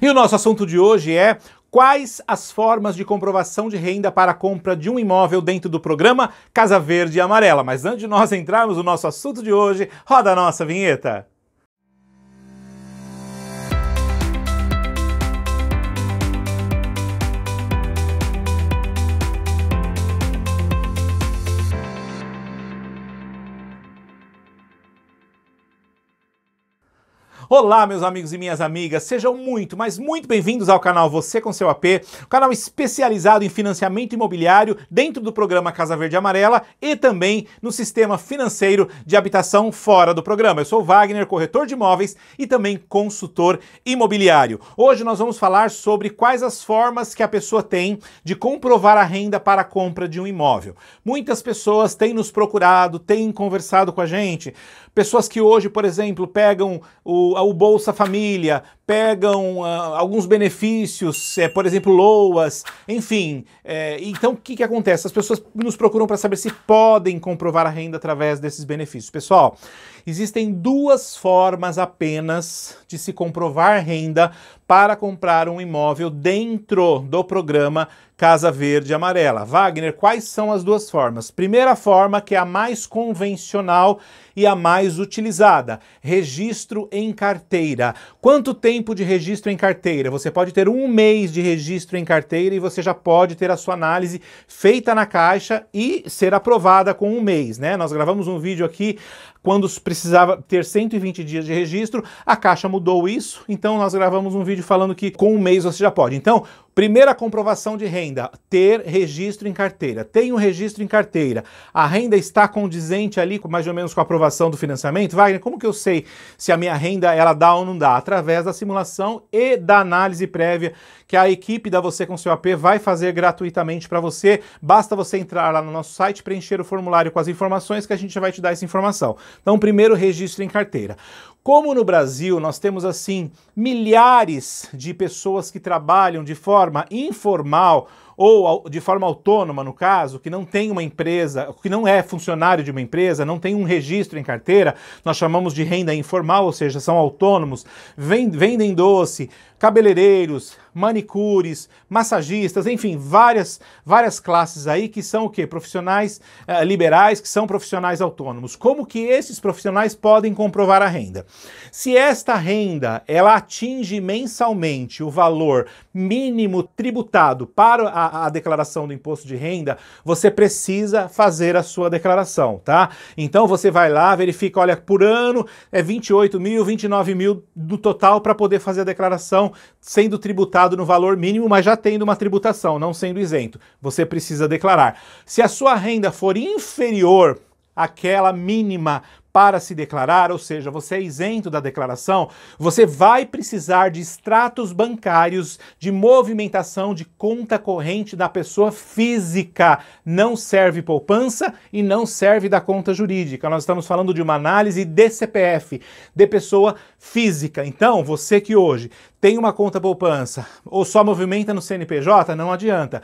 E o nosso assunto de hoje é quais as formas de comprovação de renda para a compra de um imóvel dentro do programa Casa Verde e Amarela. Mas antes de nós entrarmos no nosso assunto de hoje, roda a nossa vinheta. Olá, meus amigos e minhas amigas, sejam muito, mas muito bem-vindos ao canal Você com Seu AP, canal especializado em financiamento imobiliário dentro do programa Casa Verde Amarela e também no sistema financeiro de habitação fora do programa. Eu sou Wagner, corretor de imóveis e também consultor imobiliário. Hoje nós vamos falar sobre quais as formas que a pessoa tem de comprovar a renda para a compra de um imóvel. Muitas pessoas têm nos procurado, têm conversado com a gente, pessoas que hoje, por exemplo, pegam o o Bolsa Família, pegam uh, alguns benefícios, é, por exemplo, LOAS, enfim. É, então, o que, que acontece? As pessoas nos procuram para saber se podem comprovar a renda através desses benefícios. Pessoal, existem duas formas apenas de se comprovar renda para comprar um imóvel dentro do programa Casa Verde e Amarela. Wagner, quais são as duas formas? Primeira forma, que é a mais convencional e a mais utilizada, registro em carteira. Quanto tempo de registro em carteira? Você pode ter um mês de registro em carteira e você já pode ter a sua análise feita na caixa e ser aprovada com um mês, né? Nós gravamos um vídeo aqui quando precisava ter 120 dias de registro, a caixa mudou isso, então nós gravamos um vídeo falando que com um mês você já pode. Então, Primeira comprovação de renda, ter registro em carteira. Tem um registro em carteira. A renda está condizente ali mais ou menos com a aprovação do financiamento? Wagner, como que eu sei se a minha renda ela dá ou não dá? Através da simulação e da análise prévia que a equipe da Você com seu AP vai fazer gratuitamente para você. Basta você entrar lá no nosso site, preencher o formulário com as informações que a gente vai te dar essa informação. Então, primeiro registro em carteira. Como no Brasil nós temos assim milhares de pessoas que trabalham de forma informal ou de forma autônoma, no caso, que não tem uma empresa, que não é funcionário de uma empresa, não tem um registro em carteira, nós chamamos de renda informal, ou seja, são autônomos, vendem doce, cabeleireiros, manicures, massagistas, enfim, várias, várias classes aí que são o quê? Profissionais eh, liberais, que são profissionais autônomos. Como que esses profissionais podem comprovar a renda? Se esta renda, ela atinge mensalmente o valor mínimo tributado para a, a declaração do imposto de renda, você precisa fazer a sua declaração, tá? Então você vai lá, verifica, olha, por ano é 28 mil, 29 mil do total para poder fazer a declaração sendo tributado no valor mínimo, mas já tendo uma tributação, não sendo isento. Você precisa declarar. Se a sua renda for inferior àquela mínima para se declarar, ou seja, você é isento da declaração, você vai precisar de extratos bancários de movimentação de conta corrente da pessoa física. Não serve poupança e não serve da conta jurídica. Nós estamos falando de uma análise de CPF, de pessoa física. Então, você que hoje tem uma conta poupança ou só movimenta no CNPJ, não adianta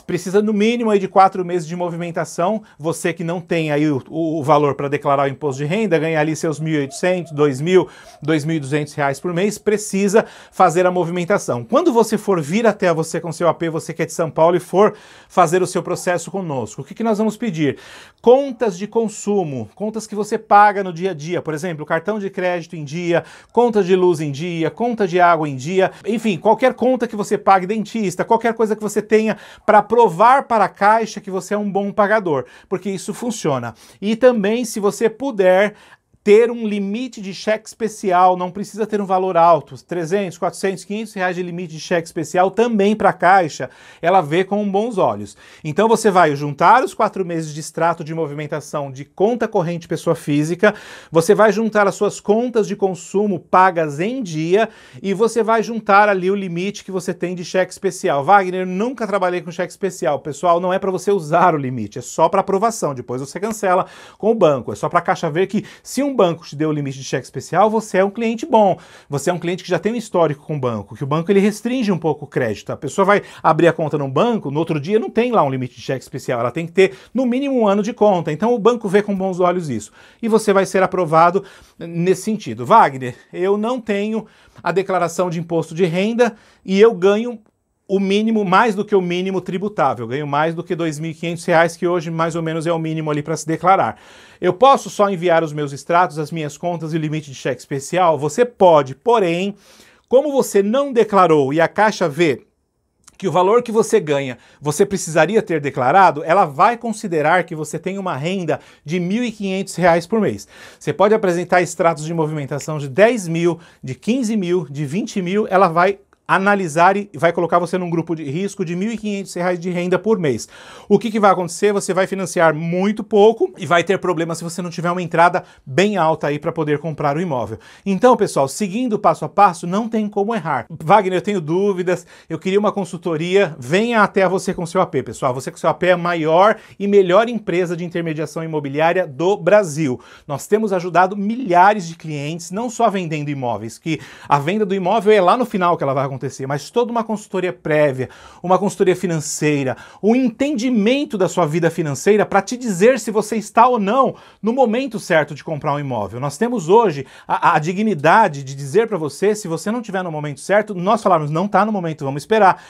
precisa no mínimo aí de quatro meses de movimentação. Você que não tem aí o, o valor para declarar o imposto de renda, ganha ali seus 1.800, 2.000, 2.200 reais por mês, precisa fazer a movimentação. Quando você for vir até você com seu AP, você que é de São Paulo e for fazer o seu processo conosco, o que, que nós vamos pedir? Contas de consumo, contas que você paga no dia a dia, por exemplo, cartão de crédito em dia, conta de luz em dia, conta de água em dia, enfim, qualquer conta que você pague, dentista, qualquer coisa que você tenha para provar para a Caixa que você é um bom pagador, porque isso funciona. E também, se você puder, ter um limite de cheque especial, não precisa ter um valor alto, 300, 400, 500 reais de limite de cheque especial também para a Caixa, ela vê com bons olhos. Então você vai juntar os quatro meses de extrato de movimentação de conta corrente pessoa física, você vai juntar as suas contas de consumo pagas em dia e você vai juntar ali o limite que você tem de cheque especial. Wagner, nunca trabalhei com cheque especial, pessoal, não é para você usar o limite, é só para aprovação, depois você cancela com o banco, é só para a Caixa ver que se um um banco te deu o limite de cheque especial, você é um cliente bom. Você é um cliente que já tem um histórico com o banco, que o banco ele restringe um pouco o crédito. A pessoa vai abrir a conta num banco, no outro dia não tem lá um limite de cheque especial, ela tem que ter no mínimo um ano de conta. Então o banco vê com bons olhos isso. E você vai ser aprovado nesse sentido. Wagner, eu não tenho a declaração de imposto de renda e eu ganho o mínimo, mais do que o mínimo tributável. Eu ganho mais do que R$ 2.500, que hoje mais ou menos é o mínimo ali para se declarar. Eu posso só enviar os meus extratos, as minhas contas e o limite de cheque especial? Você pode, porém, como você não declarou e a Caixa vê que o valor que você ganha você precisaria ter declarado, ela vai considerar que você tem uma renda de R$ 1.500 por mês. Você pode apresentar extratos de movimentação de R$ mil, de R$ mil, de R$ mil, ela vai analisar e vai colocar você num grupo de risco de R$ 1.500 de renda por mês. O que, que, vai acontecer? Você vai financiar muito pouco e vai ter problema se você não tiver uma entrada bem alta aí para poder comprar o imóvel. Então, pessoal, seguindo passo a passo, não tem como errar. Wagner, eu tenho dúvidas, eu queria uma consultoria, venha até você com seu AP, pessoal. Você com seu AP é a maior e melhor empresa de intermediação imobiliária do Brasil. Nós temos ajudado milhares de clientes, não só vendendo imóveis, que a venda do imóvel é lá no final que ela vai acontecer, acontecer, mas toda uma consultoria prévia, uma consultoria financeira, um entendimento da sua vida financeira para te dizer se você está ou não no momento certo de comprar um imóvel. Nós temos hoje a, a dignidade de dizer para você, se você não tiver no momento certo, nós falarmos não está no momento, vamos esperar.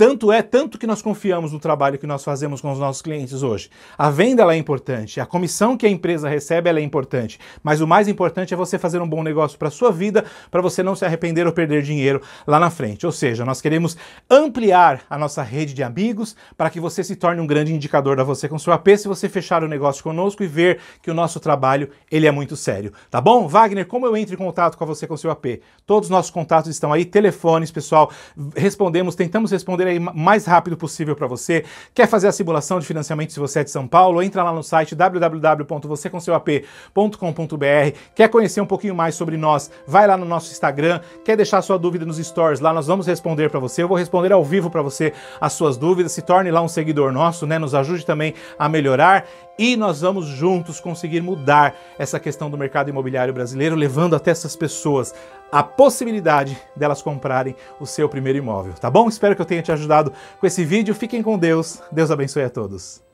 Tanto é, tanto que nós confiamos no trabalho que nós fazemos com os nossos clientes hoje. A venda ela é importante, a comissão que a empresa recebe ela é importante, mas o mais importante é você fazer um bom negócio para a sua vida, para você não se arrepender ou perder dinheiro lá na frente. Ou seja, nós queremos ampliar a nossa rede de amigos para que você se torne um grande indicador da você com o seu AP se você fechar o negócio conosco e ver que o nosso trabalho ele é muito sério. Tá bom? Wagner, como eu entro em contato com você com o seu AP? Todos os nossos contatos estão aí, telefones, pessoal, respondemos, tentamos responder mais rápido possível para você. Quer fazer a simulação de financiamento se você é de São Paulo? Entra lá no site www.vocêcomseuap.com.br. Quer conhecer um pouquinho mais sobre nós? Vai lá no nosso Instagram. Quer deixar sua dúvida nos stories? Lá nós vamos responder para você. Eu vou responder ao vivo para você as suas dúvidas. Se torne lá um seguidor nosso, né? Nos ajude também a melhorar e nós vamos juntos conseguir mudar essa questão do mercado imobiliário brasileiro, levando até essas pessoas a possibilidade delas comprarem o seu primeiro imóvel, tá bom? Espero que eu tenha te ajudado com esse vídeo. Fiquem com Deus. Deus abençoe a todos.